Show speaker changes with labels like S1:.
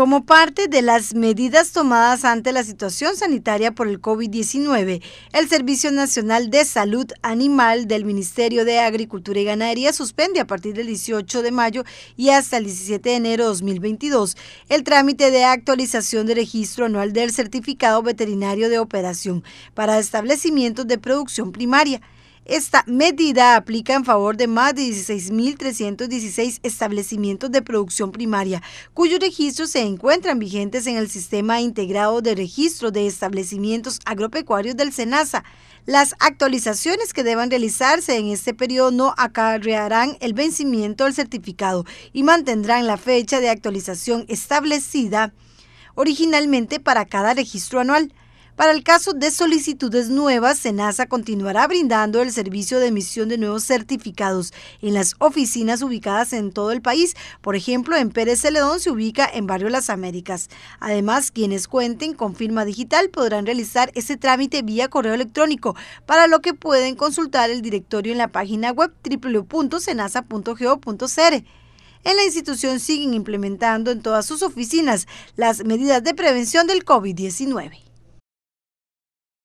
S1: Como parte de las medidas tomadas ante la situación sanitaria por el COVID-19, el Servicio Nacional de Salud Animal del Ministerio de Agricultura y Ganadería suspende a partir del 18 de mayo y hasta el 17 de enero de 2022 el trámite de actualización de registro anual del certificado veterinario de operación para establecimientos de producción primaria. Esta medida aplica en favor de más de 16.316 establecimientos de producción primaria, cuyos registros se encuentran vigentes en el Sistema Integrado de Registro de Establecimientos Agropecuarios del SENASA. Las actualizaciones que deban realizarse en este periodo no acarrearán el vencimiento del certificado y mantendrán la fecha de actualización establecida originalmente para cada registro anual. Para el caso de solicitudes nuevas, SENASA continuará brindando el servicio de emisión de nuevos certificados en las oficinas ubicadas en todo el país. Por ejemplo, en Pérez Celedón se ubica en Barrio Las Américas. Además, quienes cuenten con firma digital podrán realizar ese trámite vía correo electrónico, para lo que pueden consultar el directorio en la página web www.senasa.go.cr. En la institución siguen implementando en todas sus oficinas las medidas de prevención del COVID-19.